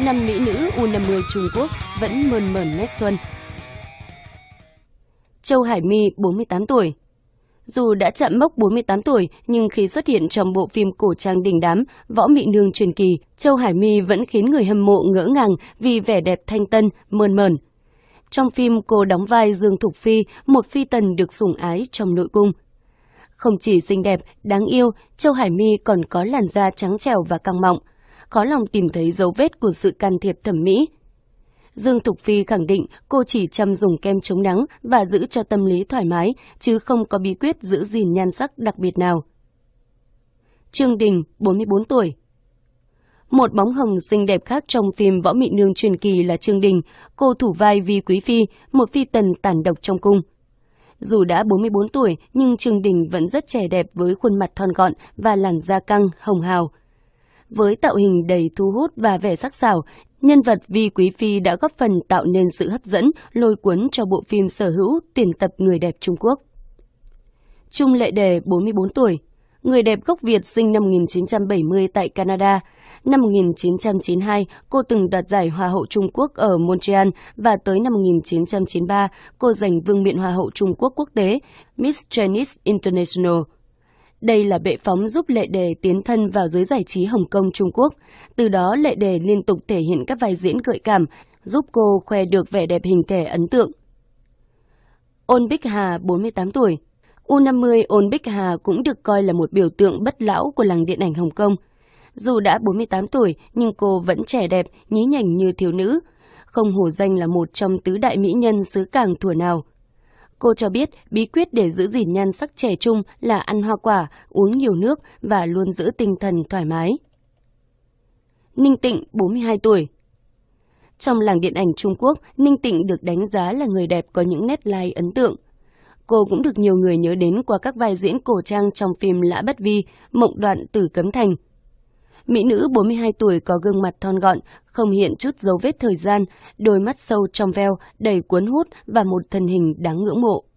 năm mỹ nữ U50 Trung Quốc vẫn mơn mởn nét xuân. Châu Hải My, 48 tuổi, dù đã chạm mốc 48 tuổi, nhưng khi xuất hiện trong bộ phim cổ trang đình đám Võ Mị Nương truyền kỳ, Châu Hải My vẫn khiến người hâm mộ ngỡ ngàng vì vẻ đẹp thanh tân, mơn mởn. Trong phim, cô đóng vai Dương Thục Phi, một phi tần được sủng ái trong nội cung. Không chỉ xinh đẹp, đáng yêu, Châu Hải My còn có làn da trắng trẻo và căng mọng – khó lòng tìm thấy dấu vết của sự can thiệp thẩm mỹ. Dương Thục Phi khẳng định cô chỉ chăm dùng kem chống nắng và giữ cho tâm lý thoải mái, chứ không có bí quyết giữ gìn nhan sắc đặc biệt nào. Trương Đình, 44 tuổi, một bóng hồng xinh đẹp khác trong phim Võ Mị Nương truyền kỳ là Trương Đình, cô thủ vai Vi Quý Phi, một phi tần tàn độc trong cung. Dù đã 44 tuổi, nhưng Trương Đình vẫn rất trẻ đẹp với khuôn mặt thon gọn và làn da căng, hồng hào. Với tạo hình đầy thu hút và vẻ sắc sảo, nhân vật Vi Quý Phi đã góp phần tạo nên sự hấp dẫn, lôi cuốn cho bộ phim sở hữu tuyển tập người đẹp Trung Quốc. Trung Lệ Đề, 44 tuổi, người đẹp gốc Việt sinh năm 1970 tại Canada. Năm 1992, cô từng đoạt giải Hoa hậu Trung Quốc ở Montreal và tới năm 1993, cô giành vương miện Hoa hậu Trung Quốc quốc tế Miss Chinese International. Đây là bệ phóng giúp Lệ Đề tiến thân vào giới giải trí Hồng Kông Trung Quốc. Từ đó Lệ Đề liên tục thể hiện các vai diễn gợi cảm, giúp cô khoe được vẻ đẹp hình thể ấn tượng. Ôn Bích Hà, 48 tuổi U50 Ôn Bích Hà cũng được coi là một biểu tượng bất lão của làng điện ảnh Hồng Kông. Dù đã 48 tuổi, nhưng cô vẫn trẻ đẹp, nhí nhảnh như thiếu nữ. Không hổ danh là một trong tứ đại mỹ nhân xứ càng thuở nào. Cô cho biết bí quyết để giữ gìn nhan sắc trẻ trung là ăn hoa quả, uống nhiều nước và luôn giữ tinh thần thoải mái. Ninh Tịnh, 42 tuổi, trong làng điện ảnh Trung Quốc, Ninh Tịnh được đánh giá là người đẹp có những nét lai ấn tượng. Cô cũng được nhiều người nhớ đến qua các vai diễn cổ trang trong phim Lã Bất Vi, Mộng Đoạn Tử Cấm Thành. Mỹ nữ 42 tuổi có gương mặt thon gọn, không hiện chút dấu vết thời gian, đôi mắt sâu trong veo, đầy cuốn hút và một thân hình đáng ngưỡng mộ.